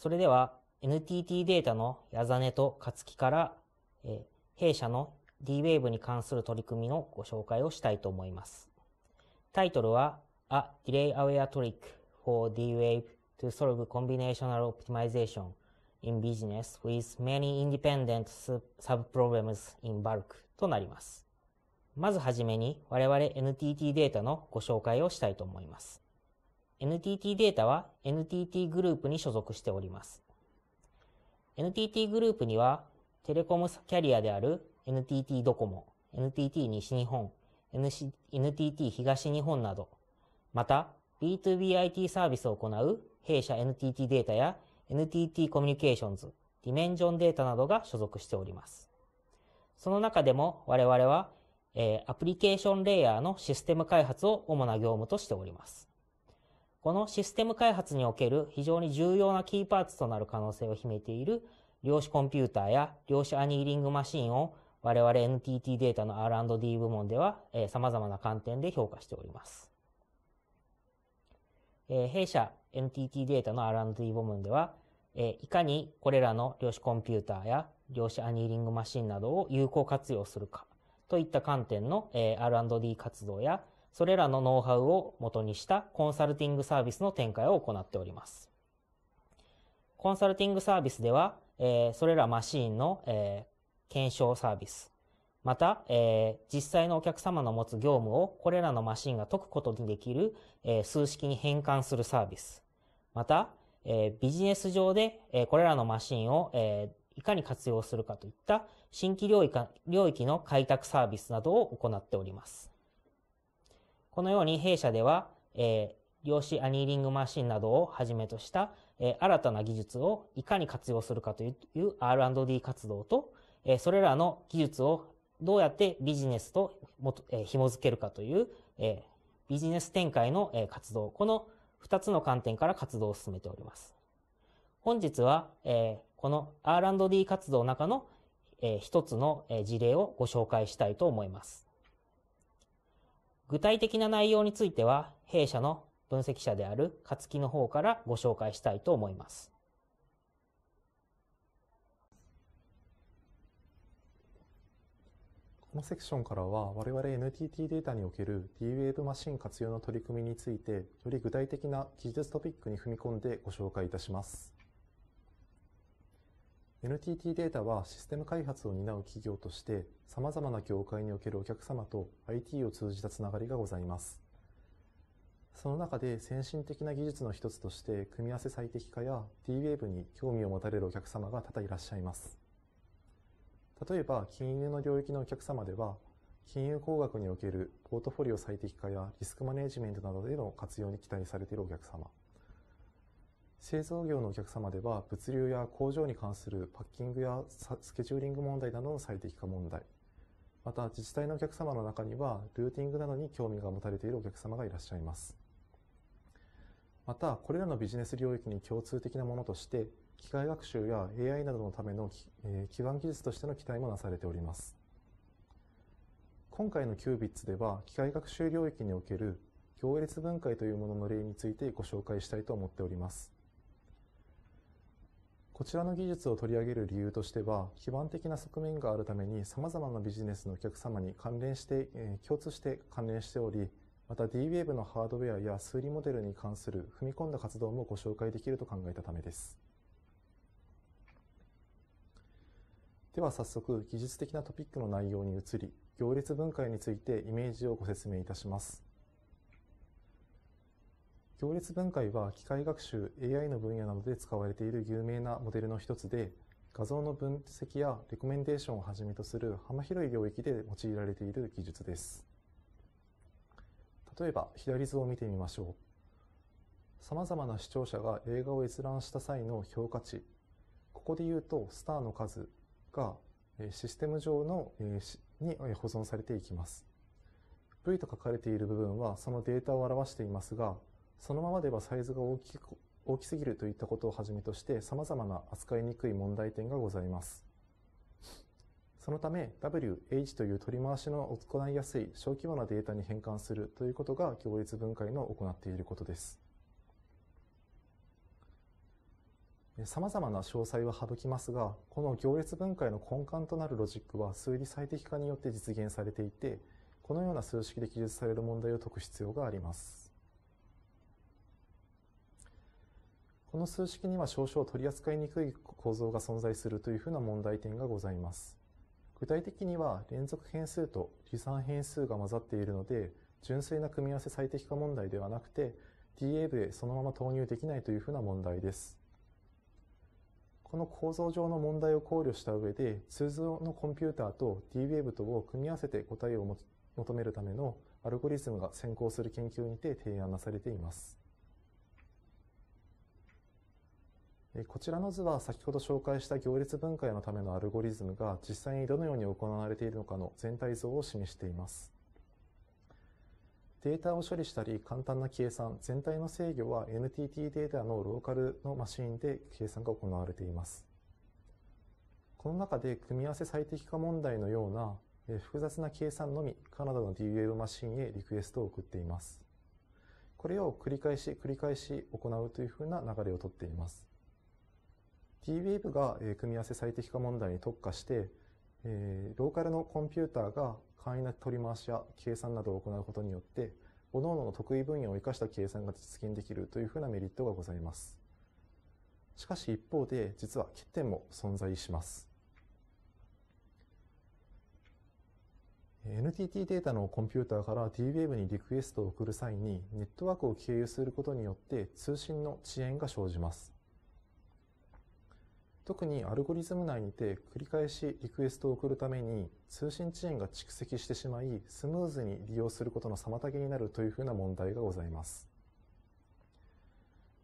それでは NTT データの矢真と勝木から、え弊社の D-Wave に関する取り組みのご紹介をしたいと思います。タイトルは A Delay Aware Trick for D-Wave to Solve Combinational Optimization in Business with Many Independent Subproblems in Bulk となります。まずはじめに我々 NTT データのご紹介をしたいと思います。NTT データは NTT グループに所属しております。NTT グループには、テレコムキャリアである NTT ドコモ、NTT 西日本、NTT 東日本など、また B2BIT サービスを行う弊社 NTT データや NTT コミュニケーションズ、ディメンジョンデータなどが所属しております。その中でも我々は、えー、アプリケーションレイヤーのシステム開発を主な業務としております。このシステム開発における非常に重要なキーパーツとなる可能性を秘めている量子コンピューターや量子アニーリングマシンを我々 NTT データの R&D 部門では、えま様々な観点で評価しております。え弊社 NTT データの R&D 部門では、えいかにこれらの量子コンピューターや量子アニーリングマシンなどを有効活用するかといった観点の、えー、R&D 活動やそれらのノウハウを元にしたコンサルティングサービスの展開を行っております。コンサルティングサービスでは、えー、それらマシーンの、えー、検証サービス、また、えー、実際のお客様の持つ業務をこれらのマシンが解くことにできる、えー、数式に変換するサービス。また、えー、ビジネス上で、えー、これらのマシンを、えー、いかに活用するかといった新規領域の開拓サービスなどを行っております。このように弊社では、えー、量子アニーリングマシンなどをはじめとした、えー、新たな技術をいかに活用するかという R&D 活動と、えー、それらの技術をどうやってビジネスともと、え紐付けるかという、えー、ビジネス展開の、えー、活動、この2つの観点から活動を進めております。本日は、えー、この R&D 活動の中の、えー、一つの、え事例をご紹介したいと思います。具体的な内容については、弊社の分析者である勝木の方からご紹介したいと思います。このセクションからは我々 NTT データにおける D-Wave マシン活用の取り組みについてより具体的な技術トピックに踏み込んでご紹介いたします。NTT データはシステム開発を担う企業として様々な業界におけるお客様と IT を通じたつながりがございます。その中で先進的な技術の一つとして組み合わせ最適化や D-Wave に興味を持たれるお客様が多々いらっしゃいます。例えば金融の領域のお客様では金融工学におけるポートフォリオ最適化やリスクマネジメントなどでの活用に期待されているお客様。製造業のお客様では物流や工場に関するパッキングやスケジューリング問題などの最適化問題また自治体のお客様の中にはルーティングなどに興味が持たれているお客様がいらっしゃいますまたこれらのビジネス領域に共通的なものとして機械学習や AI などのための、え基盤技術としての期待もなされております今回の Qubits では機械学習領域における行列分解というものの例についてご紹介したいと思っておりますこちらの技術を取り上げる理由としては、基盤的な側面があるために様々なビジネスのお客様に関連して、えー、共通して関連しており、また D-Wave のハードウェアや数理モデルに関する踏み込んだ活動もご紹介できると考えたためです。では早速、技術的なトピックの内容に移り、行列分解についてイメージをご説明いたします。行列分解は機械学習 AI の分野などで使われている有名なモデルの一つで、画像の分析やレコメンデーションをはじめとする幅広い領域で用いられている技術です。例えば左図を見てみましょう。様々な視聴者が映画を閲覧した際の評価値、ここで言うとスターの数がシステム上のに保存されていきます。V と書かれている部分はそのデータを表していますが、そのままではサイズが大きく大きすぎるといったことをはじめとして様々な扱いにくい問題点がございます。そのため WH という取り回しの行いやすい小規模なデータに変換するということが行列分解の行っていることです。さまざまな詳細は省きますがこの行列分解の根幹となるロジックは数理最適化によって実現されていてこのような数式で記述される問題を解く必要があります。この数式には少々取り扱いにくい構造が存在するというふうな問題点がございます。具体的には連続変数と離散変数が混ざっているので、純粋な組み合わせ最適化問題ではなくて、DAV へそのまま投入できないというふうな問題です。この構造上の問題を考慮した上で、通常のコンピューターと DWave とを組み合わせて答えを求めるためのアルゴリズムが先行する研究にて提案なされています。こちらの図は先ほど紹介した行列分解のためのアルゴリズムが実際にどのように行われているのかの全体像を示しています。データを処理したり簡単な計算、全体の制御は NTT データのローカルのマシンで計算が行われています。この中で組み合わせ最適化問題のような複雑な計算のみカナダの d w a v マシンへリクエストを送っています。これを繰り返し繰り返し行うというふうな流れをとっています。TBF が、え組み合わせ最適化問題に特化して、えローカルのコンピューターが簡易な取り回しや計算などを行うことによって、各々の得意分野を生かした計算が実現できるというふうなメリットがございます。しかし一方で、実は欠点も存在します。NTT データのコンピューターから TWave にリクエストを送る際にネットワークを経由することによって通信の遅延が生じます。特にアルゴリズム内にて繰り返しリクエストを送るために通信遅延が蓄積してしまいスムーズに利用することの妨げになるというふうな問題がございます。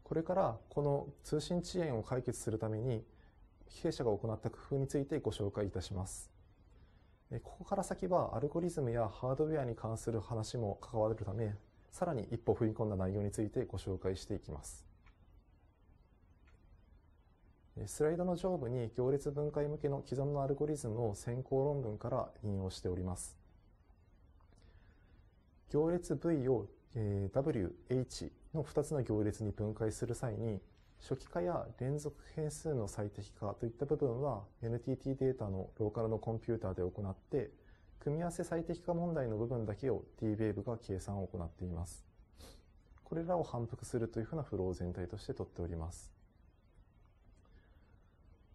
これからこの通信遅延を解決するために弊社が行った工夫についてご紹介いたします。ここから先はアルゴリズムやハードウェアに関する話も関わるため、さらに一歩踏み込んだ内容についてご紹介していきます。スライドの上部に行列分解向けの既存のアルゴリズムを先行論文から引用しております。行列 V を WH の2つの行列に分解する際に初期化や連続変数の最適化といった部分は NTT データのローカルのコンピューターで行って組み合わせ最適化問題の部分だけを DWAVE が計算を行っています。これらを反復するというふうなフローを全体として取っております。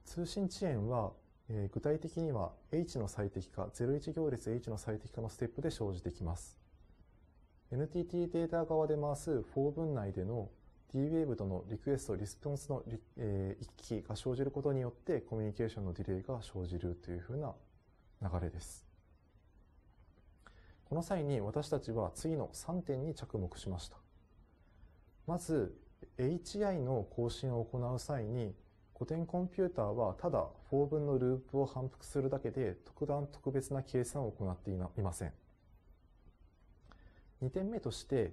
通信遅延は、えー、具体的には H の最適化、01行列 H の最適化のステップで生じてきます。NTT データ側で回す4分内での D-Wave とのリクエスト、リスポンスの、えー、一機が生じることによってコミュニケーションのディレイが生じるというふうな流れです。この際に私たちは次の3点に着目しました。まず、HI の更新を行う際に古典コンピューターはただ f o 分のループを反復するだけで特段特別な計算を行っていません。2点目として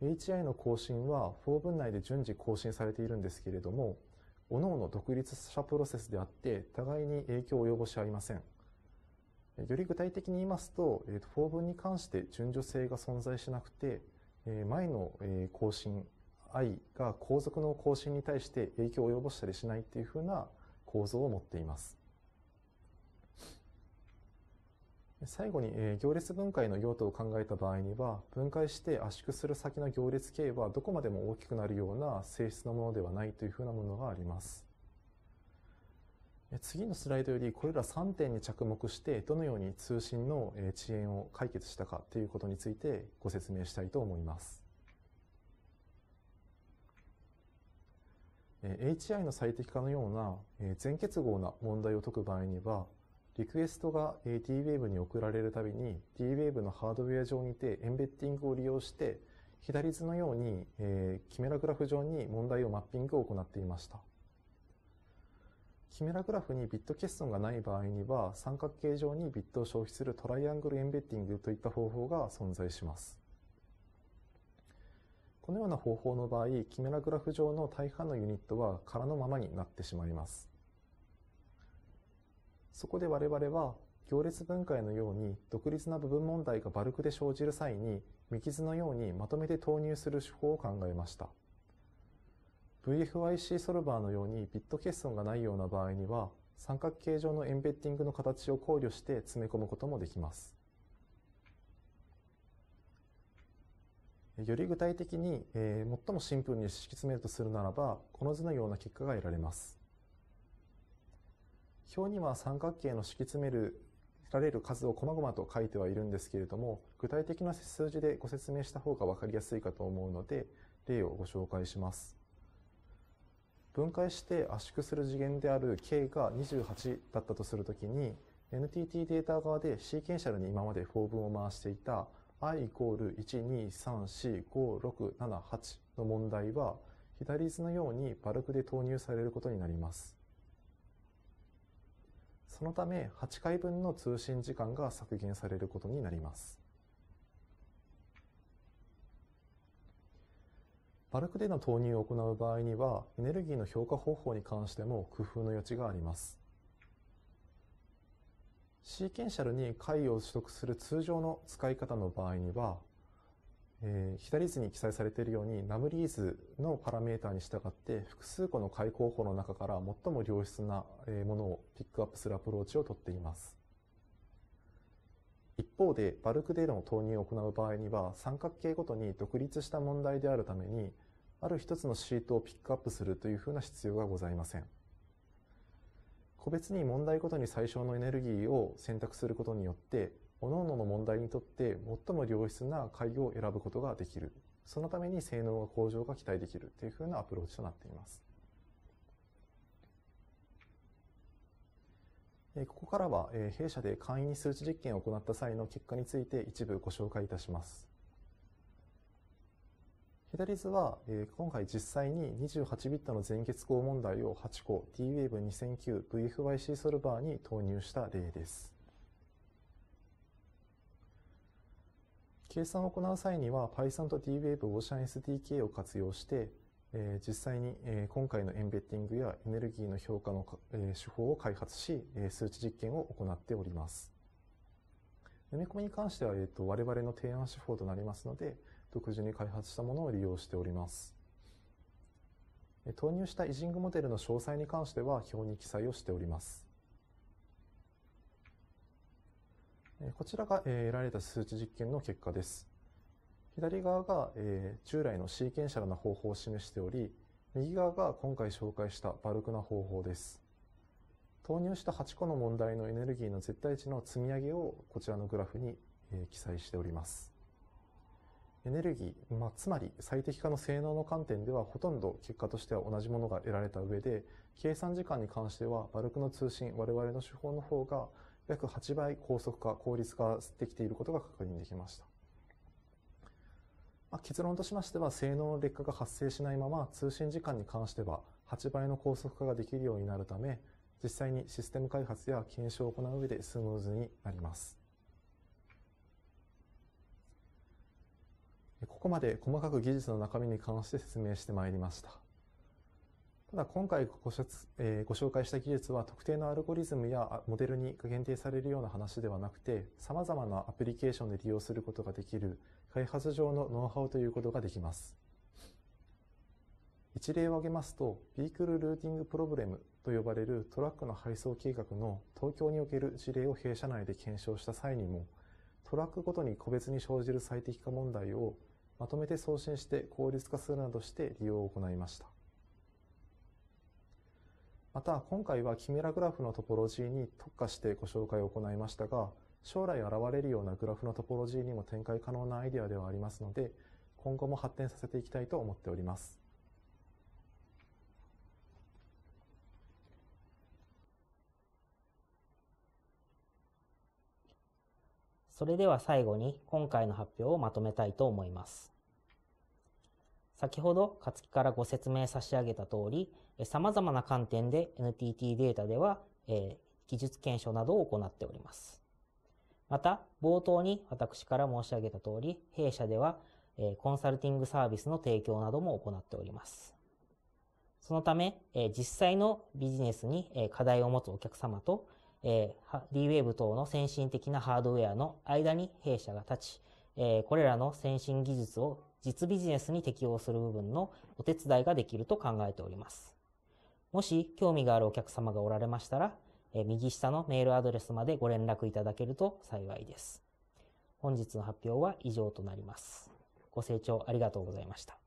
HI の更新は f o 分内で順次更新されているんですけれども各々独立者プロセスであって互いに影響を及ぼし合いません。より具体的に言いますと、f o 分に関して順序性が存在しなくて前の更新愛が皇族の行進に対して影響を及ぼしたりしないっていうふうな構造を持っています。最後に、えー、行列分解の用途を考えた場合には、分解して圧縮する先の行列形はどこまでも大きくなるような性質のものではないというふうなものがあります。次のスライドよりこれら3点に着目してどのように通信のえ遅延を解決したかということについてご説明したいと思います。HI の最適化のような全結合な問題を解く場合には、リクエストが D-Wave に送られるたびに D-Wave のハードウェア上にてエンベッティングを利用して左図のようにキメラグラフ上に問題をマッピングを行っていました。キメラグラフにビット欠損がない場合には三角形上にビットを消費するトライアングルエンベッティングといった方法が存在します。このような方法の場合、キメラグラフ上の大半のユニットは空のままになってしまいます。そこで我々は行列分解のように独立な部分問題がバルクで生じる際に見傷のようにまとめて投入する手法を考えました VFIC ソルバーのようにビット欠損がないような場合には三角形状のエンベッティングの形を考慮して詰め込むこともできますより具体的に、えー、最もシンプルに敷き詰めるとするならば、この図のような結果が得られます。表には三角形の敷き詰めるられる数を細々と書いてはいるんですけれども、具体的な数字でご説明した方が分かりやすいかと思うので、例をご紹介します。分解して圧縮する次元である K が28だったとするときに、NTT データ側でシーケンシャルに今まで法文を回していた i イコール1234567の問題は左図のようにバルクで投入されることになります。そのため8回分の通信時間が削減されることになります。バルクでの投入を行う場合にはエネルギーの評価方法に関しても工夫の余地があります。シーケンシャルに解を取得する通常の使い方の場合には、えー、左図に記載されているようにナムリーズのパラメータに従って複数個の解候補の中から最も良質なものをピックアップするアプローチをとっています。一方でバルクデータの投入を行う場合には三角形ごとに独立した問題であるためにある一つのシートをピックアップするというふうな必要がございません。個別に問題ごとに最小のエネルギーを選択することによって、各々の問題にとって最も良質な会議を選ぶことができる。そのために性能が向上が期待できるというふうなアプローチとなっています。ここからは弊社で簡易に数値実験を行った際の結果について一部ご紹介いたします。左図は、えー、今回実際に28ビットの前結合問題を8個 d w a v e 2 0 0 9 VFYC ソルバーに投入した例です。計算を行う際には Python と d w a v e オーシャン SDK を活用して、えー、実際に、えー、今回のエンベッティングやエネルギーの評価の、えー、手法を開発し、えー、数値実験を行っております。読み込みに関しては、えーと、と我々の提案手法となりますので、独自に開発したものを利用しております。投入したイジングモデルの詳細に関しては表に記載をしております。こちらが得られた数値実験の結果です。左側が従来のシーケンシャルな方法を示しており、右側が今回紹介したバルクな方法です。投入した8個の問題のエネルギーの絶対値の積み上げをこちらのグラフに記載しております。エネルギー、まあ、つまり最適化の性能の観点ではほとんど結果としては同じものが得られた上で、計算時間に関してはバルクの通信、我々の手法の方が約8倍高速化、効率化できていることが確認できました。まあ、結論としましては、性能の劣化が発生しないまま通信時間に関しては8倍の高速化ができるようになるため、実際にシステム開発や検証を行う上でスムーズになります。ここまで細かく技術の中身に関して説明してまいりました。ただ今回ご,、えご紹介した技術は特定のアルゴリズムやモデルに限定されるような話ではなくて様々なアプリケーションで利用することができる開発上のノウハウということができます。一例を挙げますと、ビークルルーティングプロブレムと呼ばれるトラックの配送計画の東京における事例を弊社内で検証した際にも、トラックごとに個別に生じる最適化問題をまとめて送信して効率化するなどして利用を行いました。また今回はキメラグラフのトポロジーに特化してご紹介を行いましたが、将来現れるようなグラフのトポロジーにも展開可能なアイデアではありますので、今後も発展させていきたいと思っております。それでは最後に今回の発表をまとめたいと思います。先ほど、勝木からご説明差し上げた通り、様々な観点で NTT データでは、え技術検証などを行っております。また、冒頭に私から申し上げた通り、弊社では、えコンサルティングサービスの提供なども行っております。そのため、え実際のビジネスに課題を持つお客様と、えー、D-Wave 等の先進的なハードウェアの間に弊社が立ち、えー、これらの先進技術を実ビジネスに適用する部分のお手伝いができると考えております。もし興味があるお客様がおられましたら、えー、右下のメールアドレスまでご連絡いただけると幸いです。本日の発表は以上となります。ご清聴ありがとうございました。